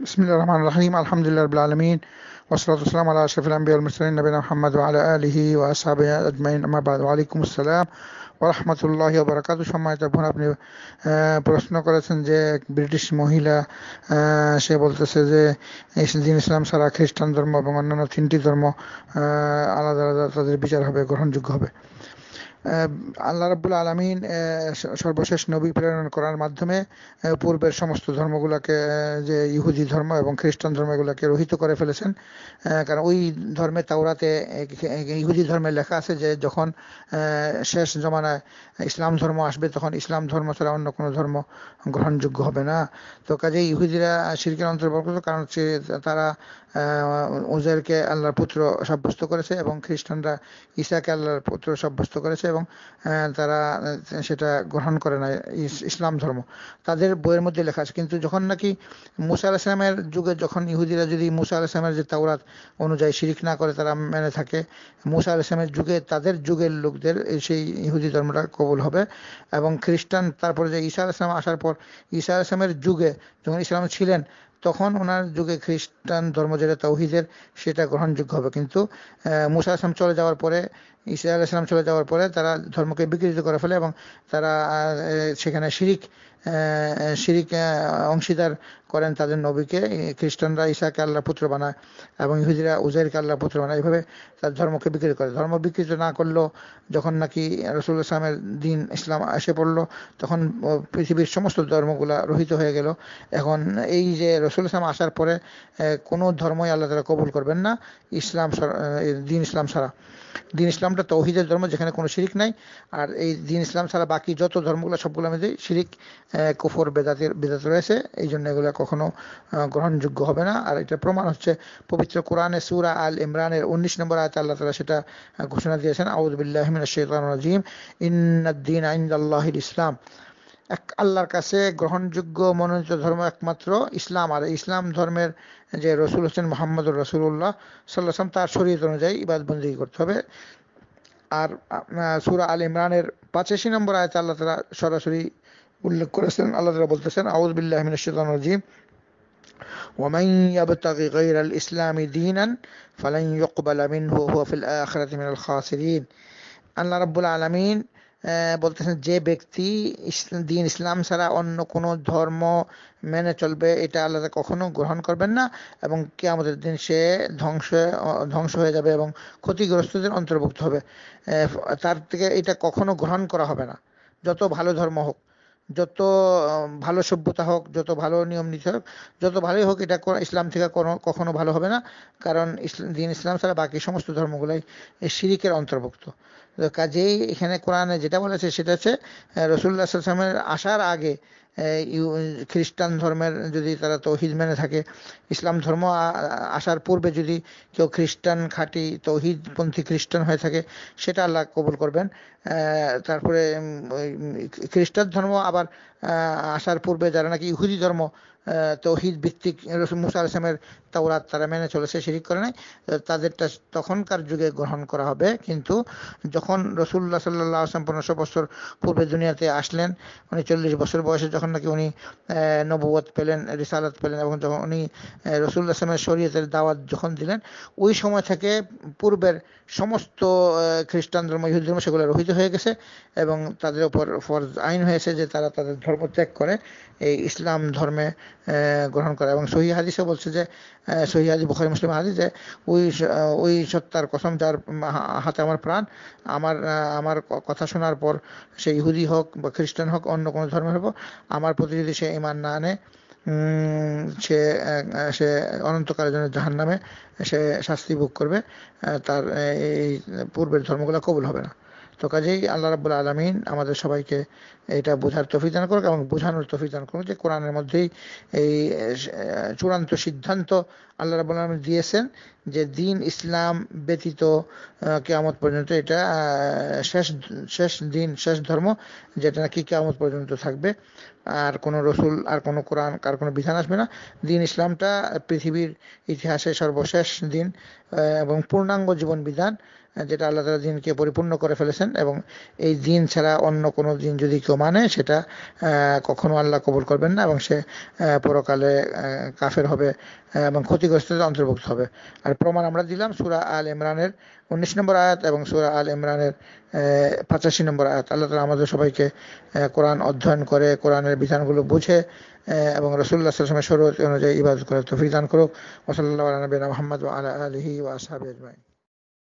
بسم الله الرحمن الرحيم الحمد لله رب العالمين والصلاة والسلام على أشرف الأنبياء والمرسلين نبينا محمد وعلى آله وأصحابه أجمعين أما بعد وعليكم السلام রহমতুল্লাহ বরাকাত সময়টা বোন আপনি প্রশ্ন করেছেন যে এক ব্রিটিশ মহিলা সে বলতেছে যে দিন ইসলাম সারা খ্রিস্টান ধর্ম এবং অন্যান্য তিনটি ধর্ম আলাদা আলাদা তাদের বিচার হবে গ্রহণযোগ্য হবে আল্লাহ রাবুল আলমিন সর্বশেষ নবী প্রেরণ করার মাধ্যমে পূর্বের সমস্ত ধর্মগুলোকে যে ইহুদি ধর্ম এবং খ্রিস্টান ধর্মগুলোকে রহিত করে ফেলেছেন কারণ ওই ধর্মে তাওরাতে ইহুদি ধর্মে লেখা আছে যে যখন শেষ জমানায় ইসলাম ধর্ম আসবে তখন ইসলাম ধর্ম ছাড়া অন্য কোনো ধর্ম গ্রহণযোগ্য হবে না তো কাজে ইহুদিরা শিরকের অন্তর্ভুক্ত কারণ হচ্ছে তারা ওজেরকে আল্লাহর পুত্র সাব্যস্ত করেছে এবং খ্রিস্টানরা ঈশাকে আল্লাহর পুত্র সাব্যস্ত করেছে এবং তারা সেটা গ্রহণ করে না ইসলাম ধর্ম তাদের বইয়ের মধ্যে লেখা আছে কিন্তু যখন নাকি মুসা আলাহিসামের যুগে যখন ইহুদিরা যদি মুসা আলাহিসামের যে তাওরাত অনুযায়ী শিরিক না করে তারা মেনে থাকে মুসা আলাহিসামের যুগে তাদের যুগের লোকদের সেই ইহুদি ধর্মটা কবুল হবে এবং খ্রিস্টান তারপরে যে ঈসা আলাহিসাম আসার পর ঈসা আলাহিসামের যুগে যখন ইসলাম ছিলেন তখন ওনার যুগে খ্রিস্টান ধর্ম যেটা তৌহিদের সেটা গ্রহণযোগ্য হবে কিন্তু মুসা আসলাম চলে যাওয়ার পরে ইসা আলাইসলাম চলে যাওয়ার পরে তারা ধর্মকে বিকৃত করে ফেলে এবং তারা সেখানে শিরিক শিরিক অংশীদার করেন তাদের নবীকে খ্রিস্টানরা ঈশাকে আল্লাহর পুত্র বানায় এবং ইহুদিরা উজাইরকে আল্লাহর পুত্র বানায় এইভাবে তার ধর্মকে বিকৃত করে ধর্ম বিকৃত না করলেও যখন নাকি রসুল ইসলামের দিন ইসলাম এসে পড়লো তখন পৃথিবীর সমস্ত ধর্মগুলা রহিত হয়ে গেল এখন এই যে রসুল ইসলাম আসার পরে কোনো ধর্মই আল্লাহ তারা কবুল করবেন না ইসলাম দিন ইসলাম ছাড়া দিন ইসলামটা তৌহিদের ধর্ম যেখানে কোনো শিরিক নাই আর এই দিন ইসলাম ছাড়া বাকি যত ধর্মগুলো সবগুলো মধ্যে শিরিক কুফর বেদাতের বেদাত রয়েছে এই জন্য এগুলো কখনো গ্রহণযোগ্য হবে না আর এটা প্রমাণ হচ্ছে পবিত্র কোরআনে সুরা আল ইমরানের উনিশ নম্বর আয়তে আল্লাহ তালা সেটা ঘোষণা দিয়েছেন আউদ্দুল্লাহমিন শেখান রাজিম ইন্দিন আইন আল্লাহ ইসলাম এক আল্লাহর কাছে গ্রহণযোগ্য মনোনীত ধর্ম একমাত্র ইসলাম আর ইসলাম ধর্মের যে রসুল হোসেন মোহাম্মদ রসুল্লাহ সাল্লাম তার শরীয়ত অনুযায়ী ইবাদবন্দি করতে হবে আর সুরা আল ইমরানের পাঁচাশি নম্বর আয়তে আল্লাহ তালা সরাসরি উল্লেখ করেছেন আল্লাহ বলতেছেন আউজবিল্লাহ মিনাশান রাজিম ومن يبتغي غير الإسلام دينا فلن يقبل منه وهو في الآخرة من الخاسرين আল্লাহ رب العالمين বলতেছেন যে ব্যক্তি দিন ইসলাম ছাড়া অন্য কোনো ধর্ম মেনে চলবে এটা আল্লাহ কখনো গ্রহণ করবেন না এবং কে আমাদের দিন সে ধ্বংস ধ্বংস হয়ে যাবে এবং ক্ষতিগ্রস্তদের অন্তর্ভুক্ত হবে তার থেকে এটা কখনো গ্রহণ করা হবে না যত ভালো ধর্ম হোক যত ভালো সভ্যতা হোক যত ভালো নিয়ম নীতি হোক যত ভালোই হোক এটা ইসলাম থেকে কোনো কখনো ভালো হবে না কারণ দিন ইসলাম ছাড়া বাকি সমস্ত ধর্মগুলাই শিরিকের অন্তর্ভুক্ত কাজেই এখানে কোরআনে যেটা বলেছে সেটা হচ্ছে রসুল্লাহ সাল্লামের আসার আগে খ্রিস্টান ধর্মের যদি তারা তৌহিদ মেনে থাকে ইসলাম ধর্ম আসার পূর্বে যদি কেউ খ্রিস্টান খাঁটি তৌহিদপন্থী খ্রিস্টান হয়ে থাকে সেটা আল্লাহ কবুল করবেন তারপরে খ্রিস্টান ধর্ম আবার আসার পূর্বে যারা নাকি ইহুদি ধর্ম তৌহিদ ভিত্তিক মুসা আলসামের তাওরাত তারা মেনে চলেছে শিরিক করে নাই তাদেরটা তখনকার যুগে গ্রহণ করা হবে কিন্তু যখন রসুল্লাহ সাল্লাহ আসলাম পনেরোশো বছর পূর্বে দুনিয়াতে আসলেন উনি চল্লিশ বছর বয়সে যখন নাকি উনি নবুয়ত পেলেন রিসালাত পেলেন এবং যখন উনি রসুল আসলামের শরীয়তের দাওয়াত যখন দিলেন ওই সময় থেকে পূর্বের সমস্ত খ্রিস্টান ধর্ম ইহুদ ধর্ম সেগুলো রহিত হয়ে গেছে এবং তাদের উপর ফরজ আইন হয়েছে যে তারা তাদের ধর্ম ত্যাগ করে এই ইসলাম ধর্মে গ্রহণ করা এবং সহি হাদিসও বলছে যে সহি হাদিস বখারি মুসলিম হাদিস যে ওই ওই সত্তার কসম যার হাতে আমার প্রাণ আমার আমার কথা শোনার পর সে ইহুদি হোক বা খ্রিস্টান হোক অন্য কোনো ধর্মের হোক আমার প্রতি যদি সে ইমান না আনে সে সে অনন্তকালের জন্য জাহান নামে সে শাস্তি ভোগ করবে তার এই পূর্বের ধর্মগুলো কবুল হবে না তো কাজেই আল্লাহ রাবুল আলমিন আমাদের সবাইকে এটা বোঝার তফিক দান করুক এবং বোঝানোর তফিক দান করুক যে কোরআনের মধ্যেই এই চূড়ান্ত সিদ্ধান্ত আল্লাহ রাবুল আলমিন দিয়েছেন যে দিন ইসলাম ব্যতীত কেয়ামত পর্যন্ত এটা শেষ শেষ দিন শেষ ধর্ম যেটা নাকি কেয়ামত পর্যন্ত থাকবে আর কোনো রসুল আর কোনো কোরআন আর কোনো বিধান আসবে না দিন ইসলামটা পৃথিবীর ইতিহাসে সর্বশেষ দিন এবং পূর্ণাঙ্গ জীবন বিধান হ্যাঁ, যেটা আল্লাহ তালা দিনকে পরিপূর্ণ করে ফেলেছেন এবং এই দিন ছাড়া অন্য কোনো দিন যদি কেউ মানে সেটা কখনো আল্লাহ কবুল করবেন না এবং সে পরকালে কাফের হবে এবং ক্ষতিগ্রস্ত অন্তর্ভুক্ত হবে আর প্রমাণ আমরা দিলাম সুরা আল ইমরানের উনিশ নম্বর আয়াত এবং সুরা আল ইমরানের পঁচাশি নম্বর আয়াত আল্লাহ তালা আমাদের সবাইকে কোরআন অধ্যয়ন করে কোরআনের বিধানগুলো বুঝে এবং রসুল্লাহ সালামের শরীয়ত অনুযায়ী ইবাদত করে তফিদান করুক ওসল্লা নবীন মোহাম্মদ আলা আলহি ওয়াসাহ আজমাইন